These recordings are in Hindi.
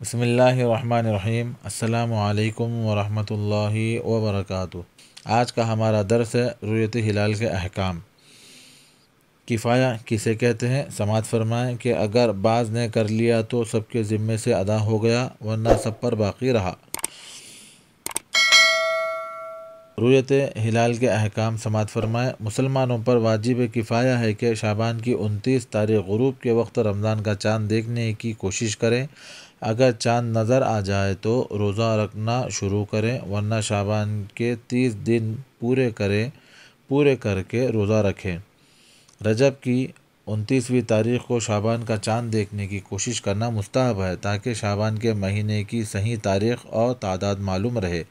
बसमीम् अल्लाम वरहमतुल्लाहि वबरकatuh आज का हमारा दर्स है रुयत हिलाल के अहकाम किफ़ाया किसे कहते हैं समात फरमाएँ कि अगर बाज़ ने कर लिया तो सबके ज़िम्मे से अदा हो गया वरना सब पर बाकी रहा रोयत हिलाल के अहकाम समात फरमाएँ मुसलमानों पर वाजिब किफ़ाया है कि शाबान की उनतीस तारीख गरूब के वक्त रमज़ान का चाँद देखने की कोशिश करें अगर चाँद नज़र आ जाए तो रोज़ा रखना शुरू करें वरना शाबान के तीस दिन पूरे करें पूरे करके रोज़ा रखें रजब की उनतीसवीं तारीख को शाबान का चांद देखने की कोशिश करना मुस्ताहब है ताकि शाबान के महीने की सही तारीख और तादाद मालूम रहे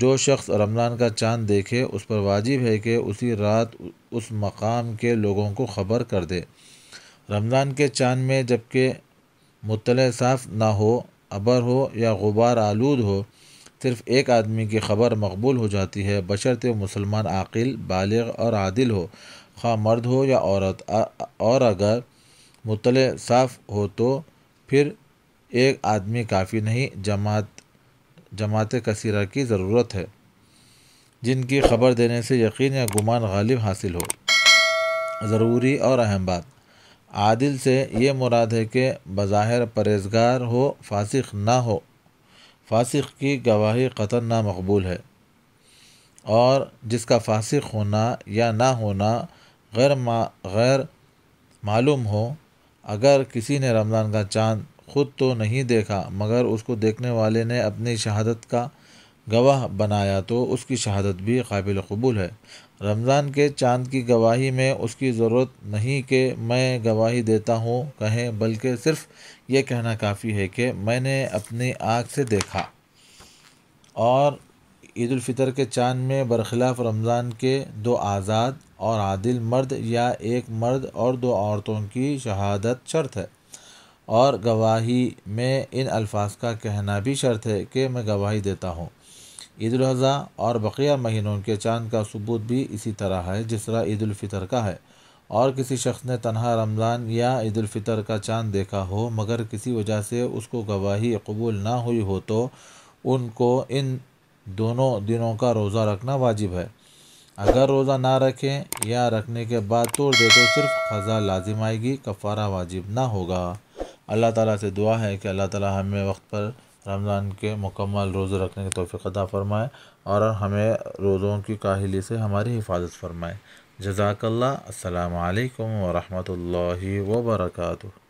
जो शख्स रमज़ान का चाँद देखे उस पर वाजिब है कि उसी रात उस मकाम के लोगों को ख़बर कर दे रमज़ान के चाँद में जबकि मुतल साफ़ ना हो अबर हो या गुबार आलूद हो सिर्फ एक आदमी की खबर मकबूल हो जाती है बशर्त मुसलमान आकिल बालग और आदिल हो खा मर्द हो या औरत आ, और अगर मुतल साफ़ हो तो फिर एक आदमी काफ़ी नहीं जमात जमात कसीरा की ज़रूरत है जिनकी खबर देने से यकीन या गुमान गालिब हासिल हो ज़रूरी और अहम बात आदिल से ये मुराद है कि बज़ाहिर परहेजगार हो फासिक ना हो फासिक की गवाही कतन ना मकबूल है और जिसका फासिक होना या ना होना गैर मा गैर मालूम हो अगर किसी ने रमज़ान का चांद खुद तो नहीं देखा मगर उसको देखने वाले ने अपनी शहादत का गवाह बनाया तो उसकी शहादत भी काबिल कबूल है रमज़ान के चांद की गवाही में उसकी ज़रूरत नहीं कि मैं गवाही देता हूँ कहें बल्कि सिर्फ ये कहना काफ़ी है कि मैंने अपनी आँख से देखा और ईदालफ़ितर के चांद में बरखिलाफ रमज़ान के दो आज़ाद और आदिल मर्द या एक मर्द और दो औरतों की शहादत शर्त है और गवाही में इन अल्फाज का कहना भी शर्त है कि मैं गवाही देता हूँ ईद ईदाजी और बक़िया महीनों के चांद का सबूत भी इसी तरह है जिस तरह ईदालफ़ितर का है और किसी शख्स ने तनहा रमज़ान या ईदालफ़ितर का चांद देखा हो मगर किसी वजह से उसको गवाही कबूल ना हुई हो तो उनको इन दोनों दिनों का रोज़ा रखना वाजिब है अगर रोज़ा ना रखें या रखने के बाद तोड़ दे तो सिर्फ खज़ा लाजिम आएगी कफ़ारा वाजिब ना होगा अल्लाह ताला से दुआ है कि अल्लाह ताला हमें वक्त पर रमज़ान के मुकम्मल रोज़े रखने की तौफ़ीक़ अता फ़रमाए और हमें रोज़ों की काहली से हमारी हिफाज़त फ़रमाए जजाकल्ला अस्सलाम वालेकुम व रहमतुल्लाहि व बरकातुहू